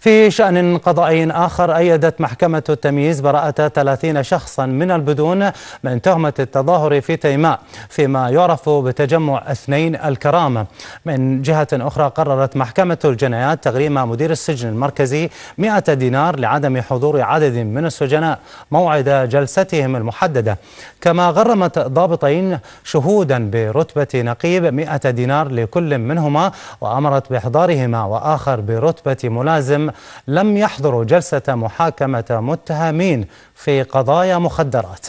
في شأن قضائي آخر أيدت محكمة التمييز براءة 30 شخصا من البدون من تهمة التظاهر في تيماء فيما يعرف بتجمع اثنين الكرامة من جهة أخرى قررت محكمة الجنايات تغريم مدير السجن المركزي 100 دينار لعدم حضور عدد من السجناء موعد جلستهم المحددة كما غرمت ضابطين شهودا برتبة نقيب 100 دينار لكل منهما وأمرت بإحضارهما وآخر برتبة ملازم لم يحضروا جلسة محاكمة متهمين في قضايا مخدرات